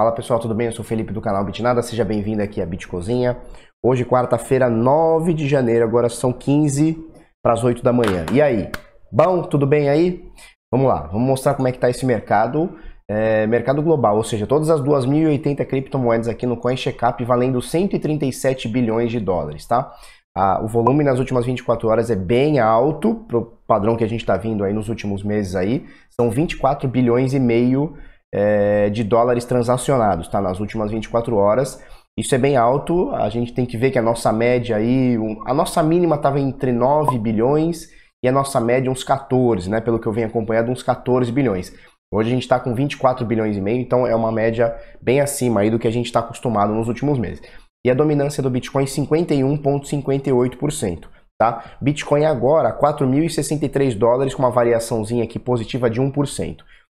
Fala pessoal, tudo bem? Eu sou Felipe do canal Bitnada, seja bem-vindo aqui à Bitcozinha. Hoje, quarta-feira, 9 de janeiro, agora são 15 para as 8 da manhã. E aí? Bom, tudo bem aí? Vamos lá, vamos mostrar como é que está esse mercado, é, mercado global, ou seja, todas as 2.080 criptomoedas aqui no CoinCheckup valendo 137 bilhões de dólares, tá? Ah, o volume nas últimas 24 horas é bem alto, o padrão que a gente está vindo aí nos últimos meses aí, são 24 bilhões e meio é, de dólares transacionados tá, nas últimas 24 horas. Isso é bem alto, a gente tem que ver que a nossa média aí, a nossa mínima estava entre 9 bilhões e a nossa média uns 14, né? Pelo que eu venho acompanhando, uns 14 bilhões. Hoje a gente está com 24 bilhões e meio, então é uma média bem acima aí do que a gente está acostumado nos últimos meses. E a dominância do Bitcoin 51,58%. Tá? Bitcoin agora 4.063 dólares com uma variaçãozinha aqui positiva de 1%.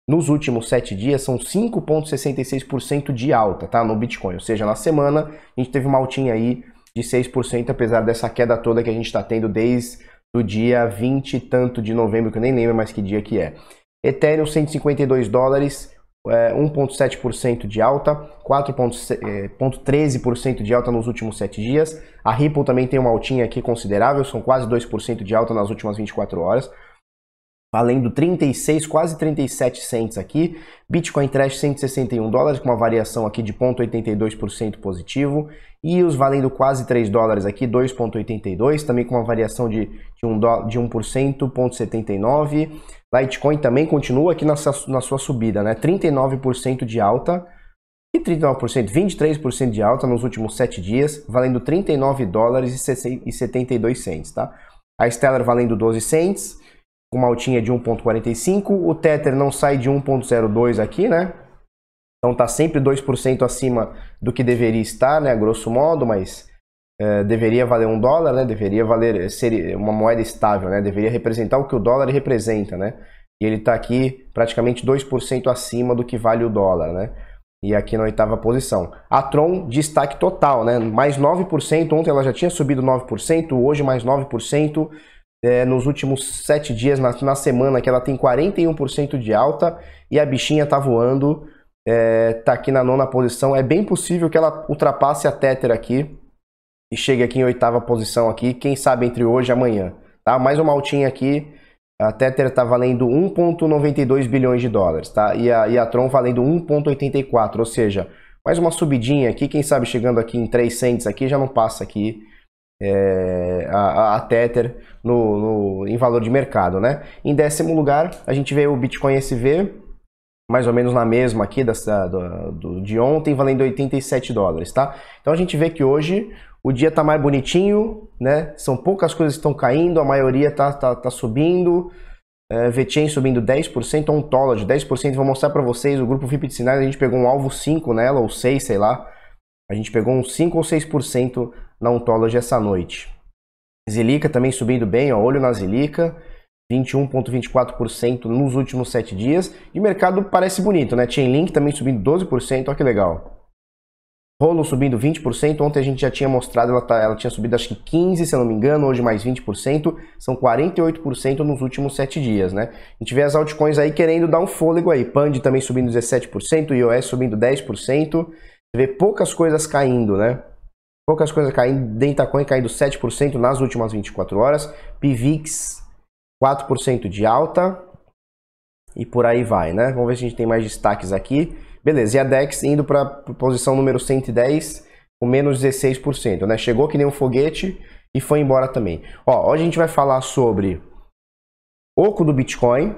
Nos últimos sete dias são 5,66% de alta, tá? No Bitcoin. Ou seja, na semana a gente teve uma altinha aí de 6%, apesar dessa queda toda que a gente está tendo desde o dia 20 e tanto de novembro, que eu nem lembro mais que dia que é. Ethereum 152 dólares, 1,7% eh, de alta, 4,13% eh, de alta nos últimos 7 dias. A Ripple também tem uma altinha aqui considerável, são quase 2% de alta nas últimas 24 horas valendo 36, quase 37 cents aqui. Bitcoin Trash 161 dólares, com uma variação aqui de 0,82% positivo. E os valendo quase 3 dólares aqui, 2,82, também com uma variação de, de 1%, de 1,79%. Litecoin também continua aqui na, na sua subida, né? 39% de alta. E 39%, 23% de alta nos últimos 7 dias, valendo 39 dólares e 72 cents, tá? A Stellar valendo 12 cents, com altinha de 1.45, o Tether não sai de 1.02 aqui, né? Então tá sempre 2% acima do que deveria estar, né, grosso modo, mas é, deveria valer um dólar, né? Deveria valer ser uma moeda estável, né? Deveria representar o que o dólar representa, né? E ele está aqui praticamente 2% acima do que vale o dólar, né? E aqui na oitava posição. A Tron, destaque total, né? Mais 9%. Ontem ela já tinha subido 9%, hoje mais 9% é, nos últimos sete dias, na, na, semana, que ela tem 41% de alta e a bichinha tá voando, é, tá aqui na nona posição. É bem possível que ela ultrapasse a Tether aqui e chegue aqui em oitava posição aqui, quem sabe entre hoje e amanhã. Tá? Mais uma altinha aqui, a Tether tá valendo 1.92 bilhões de dólares, tá? E a, e a Tron valendo 1.84, ou seja, mais uma subidinha aqui, quem sabe chegando aqui em 3 cents aqui, já não passa aqui é, a, a, Tether no, no, em valor de mercado, né? Em décimo lugar, a gente vê o Bitcoin SV, mais ou menos na mesma aqui dessa, do, do, de ontem, valendo 87 dólares, tá? Então a gente vê que hoje o dia tá mais bonitinho, né? São poucas coisas que estão caindo, a maioria tá, tá, tá subindo. É, subindo 10%, Ontology 10%. Vou mostrar para vocês, o grupo VIP de sinais, a gente pegou um alvo 5 nela, ou 6, sei lá a gente pegou uns 5 ou 6% na Ontology essa noite. Zilica também subindo bem, ó, olho na Zilica, 21,24% nos últimos 7 dias. E o mercado parece bonito, né? Chainlink também subindo 12%, olha que legal. Rolo subindo 20%, ontem a gente já tinha mostrado, ela, tá, ela tinha subido acho que 15%, se eu não me engano, hoje mais 20%, são 48% nos últimos 7 dias, né? A gente vê as altcoins aí querendo dar um fôlego aí, Pand também subindo 17%, iOS subindo 10%, vê poucas coisas caindo, né? Poucas coisas caindo, Dentacoin caindo 7% nas últimas 24 horas, Pivix 4% de alta e por aí vai, né? Vamos ver se a gente tem mais destaques aqui. Beleza, e a DEX indo para posição número 110 com menos 16%, né? Chegou que nem um foguete e foi embora também. Ó, hoje a gente vai falar sobre Oco do Bitcoin,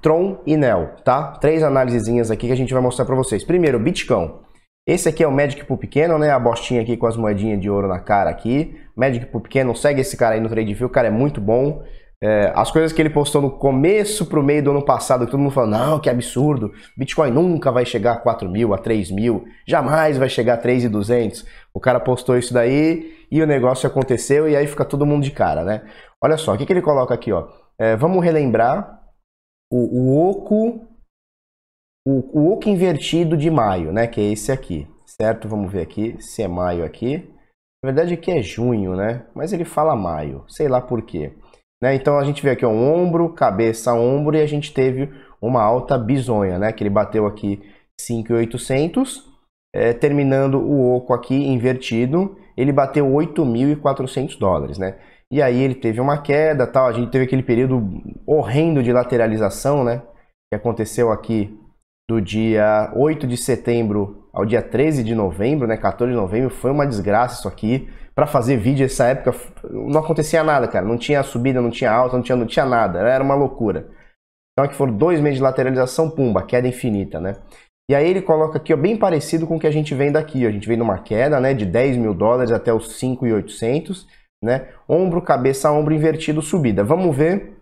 Tron e Nel, tá? Três análisezinhas aqui que a gente vai mostrar para vocês. Primeiro, Bitcoin esse aqui é o Magic Pool pequeno, né? A bostinha aqui com as moedinhas de ouro na cara aqui. Magic Pool pequeno, segue esse cara aí no TradeView, o cara é muito bom. É, as coisas que ele postou no começo pro meio do ano passado, todo mundo falando não, que absurdo, Bitcoin nunca vai chegar a 4 mil, a 3 mil, jamais vai chegar a 3,200. O cara postou isso daí e o negócio aconteceu e aí fica todo mundo de cara, né? Olha só, o que, que ele coloca aqui, ó. É, vamos relembrar o, o oco o, o Oco invertido de maio, né? Que é esse aqui, certo? Vamos ver aqui se é maio aqui. Na verdade aqui é junho, né? Mas ele fala maio, sei lá por quê. Né? Então a gente vê aqui o um ombro, cabeça, ombro e a gente teve uma alta bisonha, né? Que ele bateu aqui 5,800, é, terminando o oco aqui invertido, ele bateu 8.400 dólares, né? E aí ele teve uma queda, tal. A gente teve aquele período horrendo de lateralização, né? Que aconteceu aqui do dia 8 de setembro ao dia 13 de novembro, né, 14 de novembro, foi uma desgraça isso aqui. Para fazer vídeo essa época não acontecia nada, cara, não tinha subida, não tinha alta, não tinha, não tinha nada, era uma loucura. Então aqui foram dois meses de lateralização, pumba, queda infinita, né? E aí ele coloca aqui, ó, bem parecido com o que a gente vem daqui, a gente vem numa queda, né, de 10 mil dólares até os 5,800, né, ombro, cabeça, ombro invertido, subida. Vamos ver,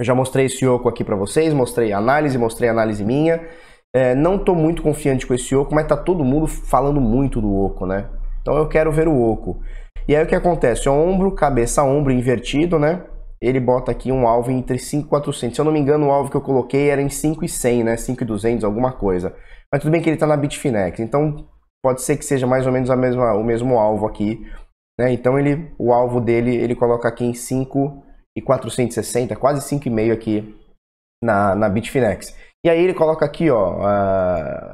eu já mostrei esse oco aqui para vocês, mostrei análise, mostrei análise minha, é, não estou muito confiante com esse Oco, mas tá todo mundo falando muito do Oco, né? Então eu quero ver o Oco. E aí o que acontece? O é Ombro, cabeça, ombro invertido, né? Ele bota aqui um alvo entre 5 e 400. Se eu não me engano, o alvo que eu coloquei era em 5 e 100, né? 5 e 200, alguma coisa. Mas tudo bem que ele está na Bitfinex, então pode ser que seja mais ou menos a mesma, o mesmo alvo aqui. Né? Então ele, o alvo dele, ele coloca aqui em 5 e 460, quase 5,5 aqui na, na Bitfinex. E aí ele coloca aqui, ó,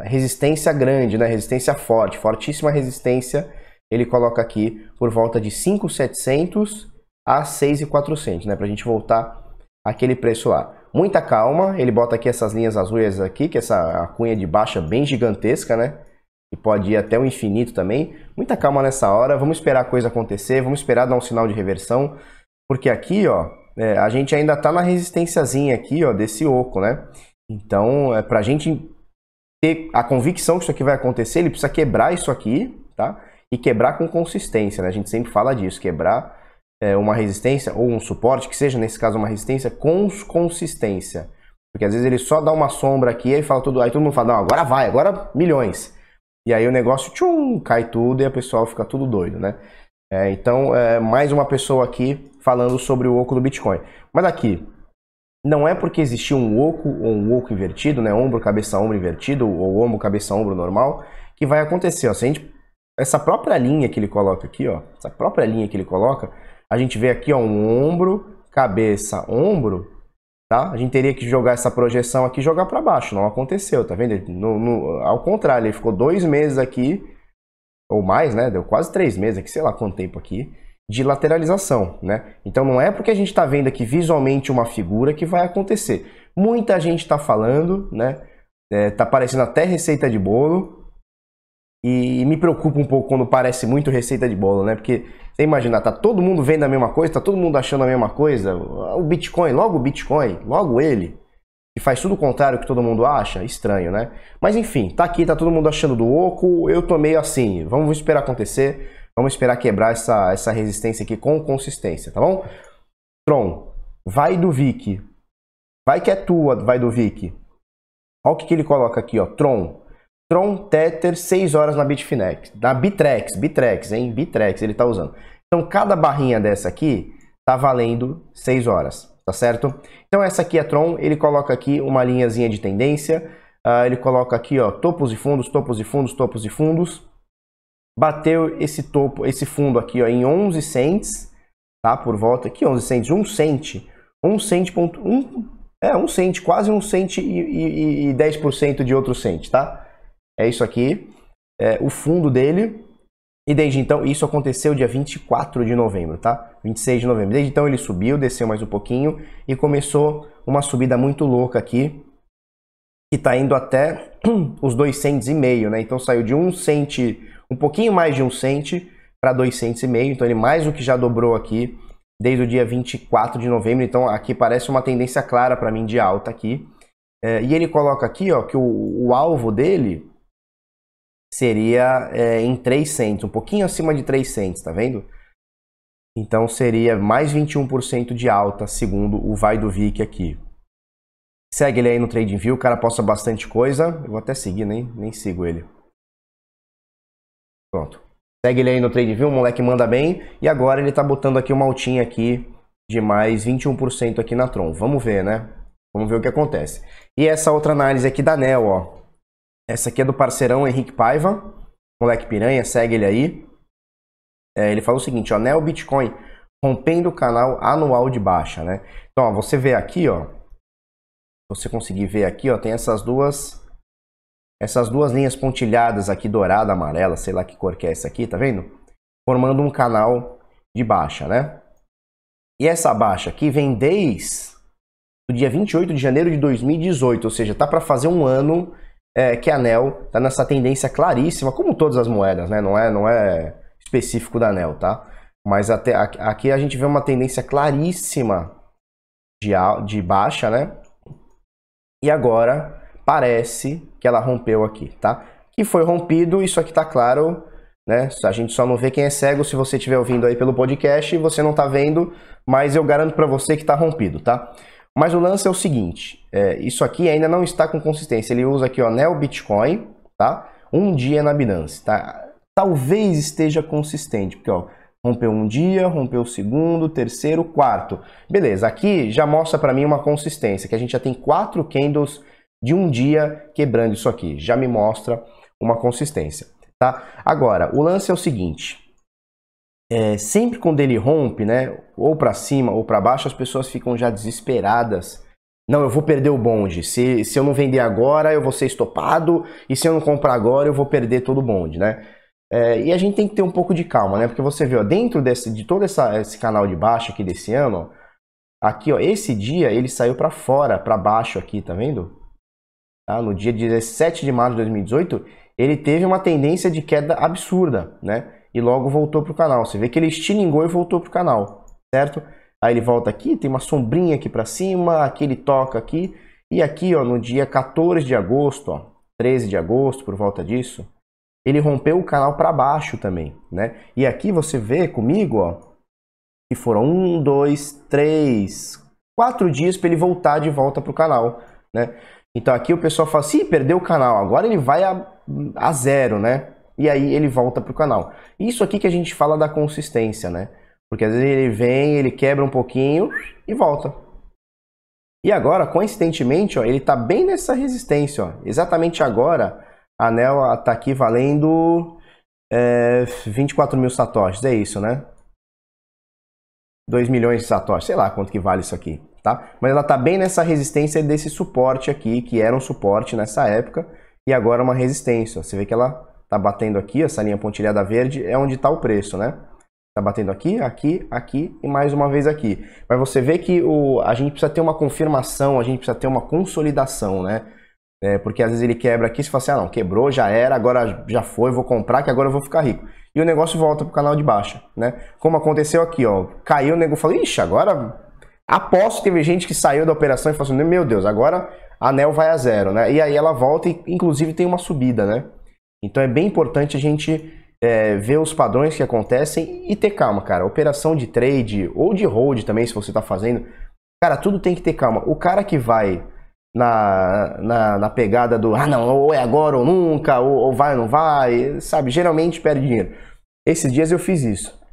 resistência grande, né? Resistência forte, fortíssima resistência. Ele coloca aqui por volta de 5,700 a 6,400, né? Pra gente voltar aquele preço lá. Muita calma, ele bota aqui essas linhas azuis aqui, que é essa cunha de baixa bem gigantesca, né? E pode ir até o infinito também. Muita calma nessa hora, vamos esperar a coisa acontecer, vamos esperar dar um sinal de reversão. Porque aqui, ó, é, a gente ainda tá na resistênciazinha aqui, ó, desse oco, né? Então, é para a gente ter a convicção que isso aqui vai acontecer, ele precisa quebrar isso aqui, tá? E quebrar com consistência, né? A gente sempre fala disso, quebrar é, uma resistência ou um suporte, que seja nesse caso uma resistência, com consistência. Porque às vezes ele só dá uma sombra aqui e fala tudo, aí todo mundo fala, não, agora vai, agora milhões. E aí o negócio tchum, cai tudo e a pessoa fica tudo doido, né? É, então, é, mais uma pessoa aqui falando sobre o oco do Bitcoin. Mas aqui, não é porque existia um oco ou um oco invertido, né? Ombro, cabeça, ombro invertido ou ombro, cabeça, ombro normal, que vai acontecer. Ó. Se a gente, essa própria linha que ele coloca aqui, ó, essa própria linha que ele coloca, a gente vê aqui ó, um ombro, cabeça, ombro, tá? A gente teria que jogar essa projeção aqui e jogar para baixo. Não aconteceu, tá vendo? No, no, ao contrário, ele ficou dois meses aqui, ou mais, né? Deu quase três meses aqui, sei lá quanto tempo aqui de lateralização, né? Então não é porque a gente está vendo aqui visualmente uma figura que vai acontecer. Muita gente está falando, né? É, tá parecendo até receita de bolo e me preocupa um pouco quando parece muito receita de bolo, né? Porque você imagina, tá todo mundo vendo a mesma coisa, tá todo mundo achando a mesma coisa. O Bitcoin, logo o Bitcoin, logo ele, que faz tudo o contrário que todo mundo acha, estranho, né? Mas enfim, tá aqui, tá todo mundo achando do oco, eu tô meio assim, vamos esperar acontecer. Vamos esperar quebrar essa, essa resistência aqui com consistência, tá bom? Tron, vai do Vic. Vai que é tua, vai do Vic. Olha o que, que ele coloca aqui, ó. Tron. Tron Tether 6 horas na Bitfinex. Na Bitrex, Bitrex, hein? Bitrex ele tá usando. Então cada barrinha dessa aqui tá valendo 6 horas, tá certo? Então essa aqui é Tron, ele coloca aqui uma linhazinha de tendência. Uh, ele coloca aqui, ó, topos e fundos, topos e fundos, topos e fundos bateu esse topo, esse fundo aqui ó, em 11 cents, tá? Por volta aqui, 11 cents, 1 cent, 1 cent, ponto, um, é, 1 cent, quase 1 cent e, e, e 10% de outro cent, tá? É isso aqui, é, o fundo dele, e desde então, isso aconteceu dia 24 de novembro, tá? 26 de novembro. Desde então ele subiu, desceu mais um pouquinho e começou uma subida muito louca aqui, que tá indo até os 2 cents e meio, né? Então saiu de 1 cent um pouquinho mais de um cente para dois centos e meio, então ele mais do que já dobrou aqui desde o dia 24 de novembro, então aqui parece uma tendência clara para mim de alta aqui. É, e ele coloca aqui ó, que o, o alvo dele seria é, em três cents, um pouquinho acima de três cents, tá vendo? Então seria mais 21% de alta, segundo o Vai do Vic aqui. Segue ele aí no TradingView, o cara posta bastante coisa. Eu vou até seguir, nem, nem sigo ele. Pronto. Segue ele aí no TradeView, o moleque manda bem. E agora ele tá botando aqui uma altinha aqui de mais 21% aqui na Tron. Vamos ver, né? Vamos ver o que acontece. E essa outra análise aqui da NEL, ó. Essa aqui é do parceirão Henrique Paiva. Moleque piranha, segue ele aí. É, ele falou o seguinte, ó. NEL Bitcoin rompendo o canal anual de baixa, né? Então, ó, você vê aqui, ó. Você conseguir ver aqui, ó. Tem essas duas essas duas linhas pontilhadas aqui, dourada, amarela, sei lá que cor que é essa aqui, tá vendo? Formando um canal de baixa, né? E essa baixa aqui vem desde o dia 28 de janeiro de 2018, ou seja, tá para fazer um ano é, que a NEL tá nessa tendência claríssima, como todas as moedas, né? Não é, não é específico da NEL tá? Mas até aqui a gente vê uma tendência claríssima de, de baixa, né? E agora parece que ela rompeu aqui, tá? Que foi rompido, isso aqui tá claro, né? A gente só não vê quem é cego se você estiver ouvindo aí pelo podcast e você não tá vendo, mas eu garanto para você que tá rompido, tá? Mas o lance é o seguinte, é, isso aqui ainda não está com consistência. Ele usa aqui, ó, Neo Bitcoin, tá? Um dia na Binance, tá? Talvez esteja consistente, porque, ó, rompeu um dia, rompeu o segundo, terceiro, quarto. Beleza, aqui já mostra para mim uma consistência, que a gente já tem quatro candles de um dia quebrando isso aqui. Já me mostra uma consistência, tá? Agora, o lance é o seguinte. É, sempre quando ele rompe, né, ou para cima ou para baixo, as pessoas ficam já desesperadas. Não, eu vou perder o bonde. Se, se eu não vender agora, eu vou ser estopado. E se eu não comprar agora, eu vou perder todo o bonde, né? É, e a gente tem que ter um pouco de calma, né? Porque você vê, ó, dentro desse, de todo essa, esse canal de baixo aqui desse ano, ó, aqui, ó, esse dia ele saiu para fora, para baixo aqui, tá vendo? tá? no dia 17 de março de 2018, ele teve uma tendência de queda absurda, né? E logo voltou para o canal. Você vê que ele estilingou e voltou para o canal, certo? Aí ele volta aqui, tem uma sombrinha aqui para cima, aqui ele toca aqui. E aqui, ó, no dia 14 de agosto, ó, 13 de agosto, por volta disso, ele rompeu o canal para baixo também, né? E aqui você vê comigo, ó, que foram um, dois, três, quatro dias para ele voltar de volta para o canal, né? Então aqui o pessoal fala assim, perdeu o canal, agora ele vai a, a zero, né? E aí ele volta para o canal. Isso aqui que a gente fala da consistência, né? Porque às vezes ele vem, ele quebra um pouquinho e volta. E agora, coincidentemente, ó, ele está bem nessa resistência. Ó. Exatamente agora, a anel está aqui valendo é, 24 mil satoshis, é isso, né? 2 milhões de satoshis, sei lá quanto que vale isso aqui tá? Mas ela está bem nessa resistência desse suporte aqui, que era um suporte nessa época, e agora uma resistência. Você vê que ela está batendo aqui, essa linha pontilhada verde é onde está o preço, né? Está batendo aqui, aqui, aqui e mais uma vez aqui. Mas você vê que o, a gente precisa ter uma confirmação, a gente precisa ter uma consolidação, né? É, porque às vezes ele quebra aqui e você fala assim, ah não, quebrou, já era, agora já foi, vou comprar que agora eu vou ficar rico. E o negócio volta para o canal de baixa, né? Como aconteceu aqui, ó, caiu, o negócio falou, ixi, agora Aposto que teve gente que saiu da operação e falou assim: meu Deus, agora a ANEL vai a zero, né? E aí ela volta e, inclusive, tem uma subida, né? Então é bem importante a gente é, ver os padrões que acontecem e ter calma, cara. Operação de trade ou de hold também, se você está fazendo, cara, tudo tem que ter calma. O cara que vai na, na, na, pegada do ah, não, ou é agora ou nunca, ou, ou vai ou não vai, sabe? Geralmente perde dinheiro. Esses dias eu fiz isso.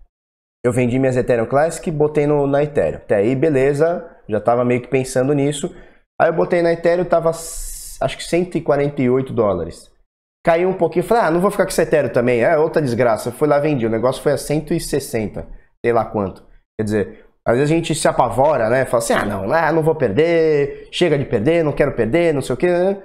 Eu vendi minhas Ethereum Classic e botei no, na Ethereum. Até aí, beleza, já estava meio que pensando nisso. Aí eu botei na Ethereum, tava acho que 148 dólares. Caiu um pouquinho, falei, ah, não vou ficar com esse Ethereum também, é outra desgraça. Fui lá vendi, o negócio foi a 160, sei lá quanto. Quer dizer, às vezes a gente se apavora, né? Fala assim, ah, não, ah, não vou perder, chega de perder, não quero perder, não sei o quê, né,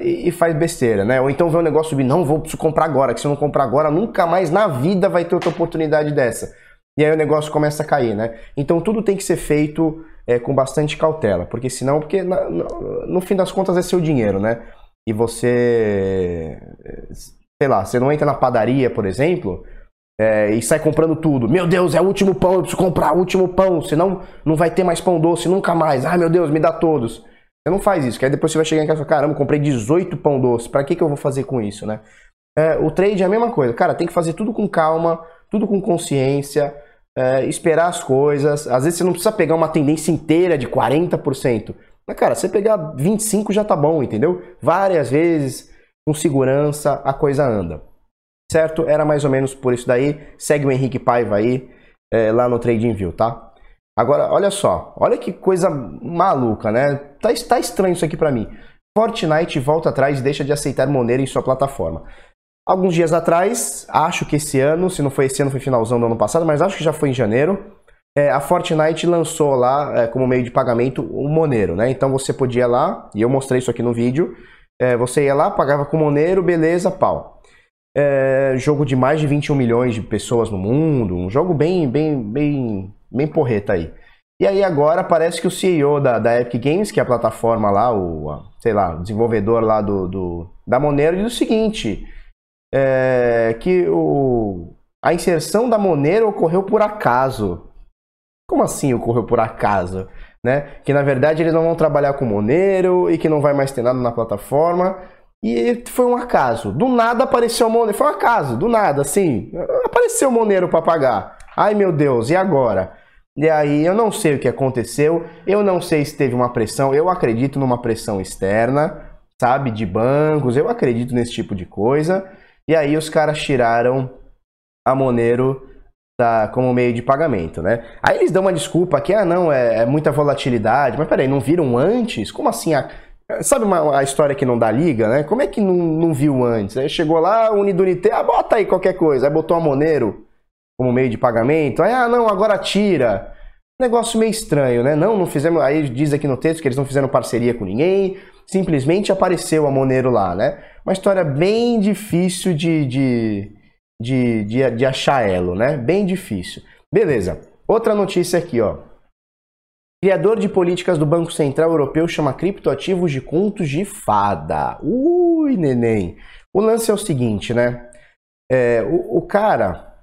E faz besteira, né? Ou então vê um negócio subir, não, vou comprar agora, que se eu não comprar agora, nunca mais na vida vai ter outra oportunidade dessa e aí o negócio começa a cair, né? Então tudo tem que ser feito é, com bastante cautela, porque senão, porque na, no, no fim das contas é seu dinheiro, né? E você, sei lá, você não entra na padaria, por exemplo, é, e sai comprando tudo. Meu Deus, é o último pão, eu preciso comprar o último pão, senão não vai ter mais pão doce, nunca mais. Ai meu Deus, me dá todos. Você não faz isso, que aí depois você vai chegar em casa e falar, caramba, comprei 18 pão doce, pra que, que eu vou fazer com isso, né? É, o trade é a mesma coisa, cara, tem que fazer tudo com calma, tudo com consciência, é, esperar as coisas. Às vezes você não precisa pegar uma tendência inteira de 40%. Mas, cara, você pegar 25% já tá bom, entendeu? Várias vezes, com segurança, a coisa anda. Certo? Era mais ou menos por isso daí. Segue o Henrique Paiva aí, é, lá no TradingView, tá? Agora, olha só. Olha que coisa maluca, né? Tá, tá estranho isso aqui para mim. Fortnite volta atrás e deixa de aceitar Monero em sua plataforma. Alguns dias atrás, acho que esse ano, se não foi esse ano, foi finalzão do ano passado, mas acho que já foi em janeiro, é, a Fortnite lançou lá, é, como meio de pagamento, o Monero, né? Então você podia lá, e eu mostrei isso aqui no vídeo, é, você ia lá, pagava com Monero, beleza, pau. É, jogo de mais de 21 milhões de pessoas no mundo, um jogo bem, bem, bem, bem porreta aí. E aí agora parece que o CEO da, da Epic Games, que é a plataforma lá, o, a, sei lá, o desenvolvedor lá do, do, da Monero, diz o seguinte, é, que o, a inserção da Monero ocorreu por acaso. Como assim ocorreu por acaso? Né? Que na verdade eles não vão trabalhar com Monero e que não vai mais ter nada na plataforma. E foi um acaso. Do nada apareceu o Monero. Foi um acaso, do nada, assim. Apareceu o Monero para pagar. Ai meu Deus, e agora? E aí eu não sei o que aconteceu, eu não sei se teve uma pressão, eu acredito numa pressão externa, sabe, de bancos, eu acredito nesse tipo de coisa. E aí os caras tiraram a Monero da, como meio de pagamento, né? Aí eles dão uma desculpa que, ah, não, é, é muita volatilidade. Mas peraí, não viram antes? Como assim? A, ah, sabe uma, a história que não dá liga, né? Como é que não, não viu antes? Aí chegou lá, Unidunité, ah, bota aí qualquer coisa. Aí botou a Monero como meio de pagamento. Aí, ah, não, agora tira. Negócio meio estranho, né? Não, não fizemos. Aí diz aqui no texto que eles não fizeram parceria com ninguém, simplesmente apareceu a Monero lá, né? Uma história bem difícil de, de, de, de, de achar elo, né? Bem difícil. Beleza. Outra notícia aqui, ó. Criador de políticas do Banco Central Europeu chama criptoativos de contos de fada. Ui, neném. O lance é o seguinte, né? É, o, o cara,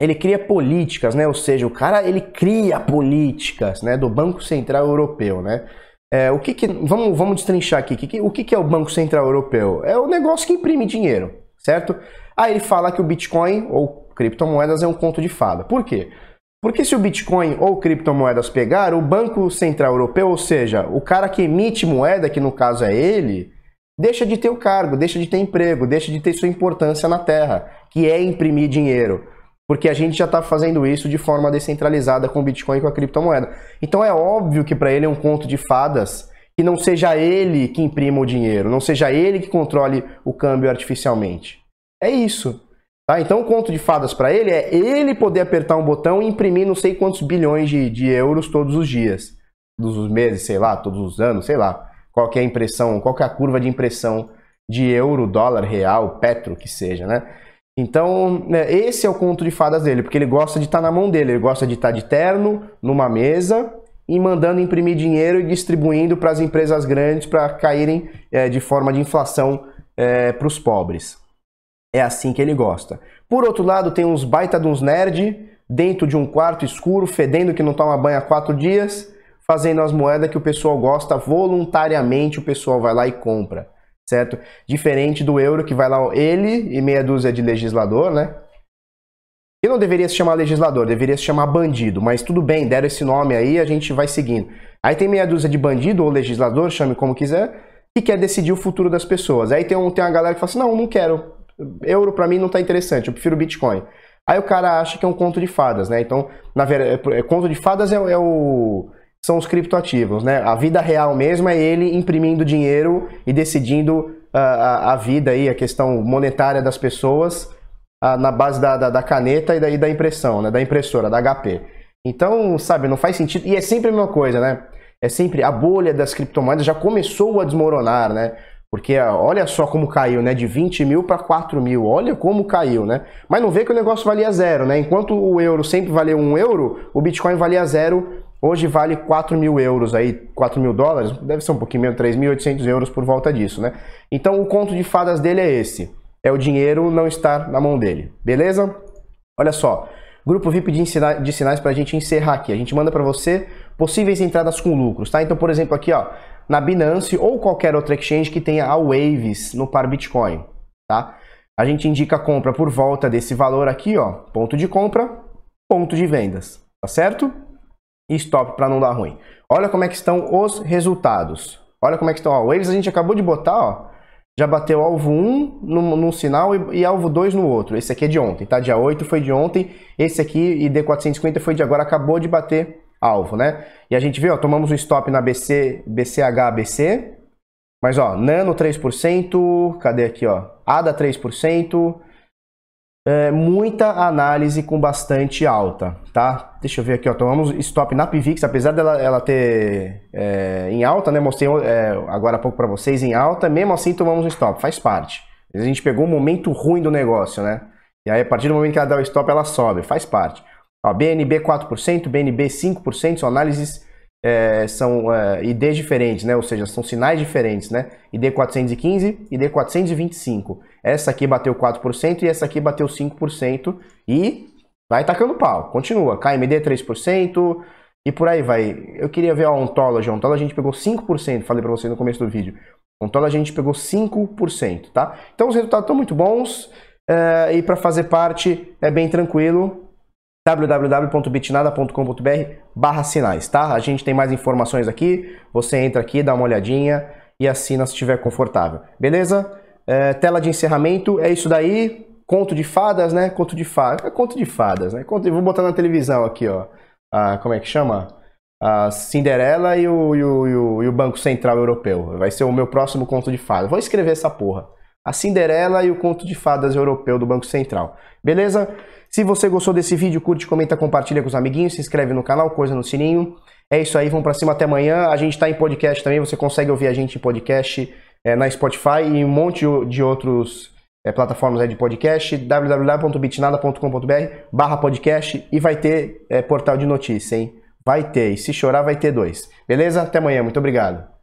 ele cria políticas, né? Ou seja, o cara, ele cria políticas, né? Do Banco Central Europeu, né? É, o que, que vamos, vamos destrinchar aqui. o que, que é o Banco Central Europeu? É o negócio que imprime dinheiro, certo? Aí ah, ele fala que o Bitcoin ou criptomoedas é um conto de fada. Por quê? Porque se o Bitcoin ou criptomoedas pegar, o Banco Central Europeu, ou seja, o cara que emite moeda, que no caso é ele, deixa de ter o cargo, deixa de ter emprego, deixa de ter sua importância na terra, que é imprimir dinheiro porque a gente já está fazendo isso de forma descentralizada com o Bitcoin e com a criptomoeda. Então é óbvio que para ele é um conto de fadas que não seja ele que imprima o dinheiro, não seja ele que controle o câmbio artificialmente. É isso. Tá? Então o conto de fadas para ele é ele poder apertar um botão e imprimir não sei quantos bilhões de, de euros todos os dias, todos os meses, sei lá, todos os anos, sei lá. Qual é a impressão, qual é a curva de impressão de euro, dólar, real, petro, que seja, né? Então, né, esse é o conto de fadas dele, porque ele gosta de estar tá na mão dele, ele gosta de estar tá de terno, numa mesa e mandando imprimir dinheiro e distribuindo para as empresas grandes para caírem é, de forma de inflação é, para os pobres. É assim que ele gosta. Por outro lado, tem uns baita de uns nerd dentro de um quarto escuro, fedendo que não toma banho há quatro dias, fazendo as moedas que o pessoal gosta voluntariamente, o pessoal vai lá e compra certo? Diferente do euro, que vai lá ele e meia dúzia de legislador, né? Que não deveria se chamar legislador, deveria se chamar bandido, mas tudo bem, deram esse nome aí, a gente vai seguindo. Aí tem meia dúzia de bandido ou legislador, chame como quiser, que quer decidir o futuro das pessoas. Aí tem, um, tem uma galera que fala assim: não, não quero, euro para mim não tá interessante, eu prefiro Bitcoin. Aí o cara acha que é um conto de fadas, né? Então, na verdade, é, é, conto de fadas é, é o são os criptoativos, né? A vida real mesmo é ele imprimindo dinheiro e decidindo uh, a, a, vida aí, a questão monetária das pessoas uh, na base da, da, da caneta e da, e da, impressão, né? Da impressora, da HP. Então, sabe, não faz sentido. E é sempre a mesma coisa, né? É sempre a bolha das criptomoedas já começou a desmoronar, né? Porque ah, olha só como caiu, né? De 20 mil para 4 mil. Olha como caiu, né? Mas não vê que o negócio valia zero, né? Enquanto o euro sempre valeu um euro, o Bitcoin valia zero Hoje vale 4 mil euros aí, 4 mil dólares, deve ser um pouquinho menos, 3.800 euros por volta disso, né? Então o conto de fadas dele é esse, é o dinheiro não estar na mão dele, beleza? Olha só, grupo VIP de, ensina, de sinais para a gente encerrar aqui, a gente manda para você possíveis entradas com lucros, tá? Então, por exemplo, aqui ó, na Binance ou qualquer outra exchange que tenha a Waves no par Bitcoin, tá? A gente indica a compra por volta desse valor aqui ó, ponto de compra, ponto de vendas, tá certo? e stop para não dar ruim. Olha como é que estão os resultados. Olha como é que estão. Ó, o Waves a gente acabou de botar, ó, já bateu alvo 1 num, num sinal e, e, alvo 2 no outro. Esse aqui é de ontem, tá? Dia 8 foi de ontem, esse aqui e D450 foi de agora, acabou de bater alvo, né? E a gente vê, ó, tomamos um stop na BC, BCHBC, mas ó, Nano 3%, cadê aqui, ó? ADA 3%, é, muita análise com bastante alta, tá? Deixa eu ver aqui, ó, tomamos stop na Pivix, apesar dela ela ter é, em alta, né? Mostrei é, agora há pouco para vocês em alta, mesmo assim tomamos um stop, faz parte. A gente pegou um momento ruim do negócio, né? E aí a partir do momento que ela dá o stop, ela sobe, faz parte. Ó, BNB 4%, BNB 5%, são análises é, são é, IDs diferentes, né? Ou seja, são sinais diferentes, né? ID 415 e ID 425. Essa aqui bateu 4% e essa aqui bateu 5% e vai tacando pau. Continua. KMD 3% e por aí vai. Eu queria ver a Ontology. A Ontology a gente pegou 5%, falei para vocês no começo do vídeo. A Ontology a gente pegou 5%, tá? Então os resultados estão muito bons. É, e para fazer parte é bem tranquilo, www.bitnada.com.br barra sinais, tá? A gente tem mais informações aqui, você entra aqui, dá uma olhadinha e assina se estiver confortável, beleza? É, tela de encerramento, é isso daí, conto de fadas, né? Conto de fadas, é conto de fadas, né? Conto, vou botar na televisão aqui, ó, a, ah, como é que chama? A Cinderela e o, e, o, e, o, e o Banco Central Europeu, vai ser o meu próximo conto de fadas, vou escrever essa porra. A Cinderela e o Conto de Fadas Europeu do Banco Central. Beleza? Se você gostou desse vídeo, curte, comenta, compartilha com os amiguinhos, se inscreve no canal, coisa no sininho. É isso aí, vamos para cima até amanhã. A gente está em podcast também, você consegue ouvir a gente em podcast é, na Spotify e um monte de outros é, plataformas de podcast, www.bitnada.com.br barra podcast e vai ter é, portal de notícia, hein? Vai ter, e se chorar vai ter dois. Beleza? Até amanhã, muito obrigado.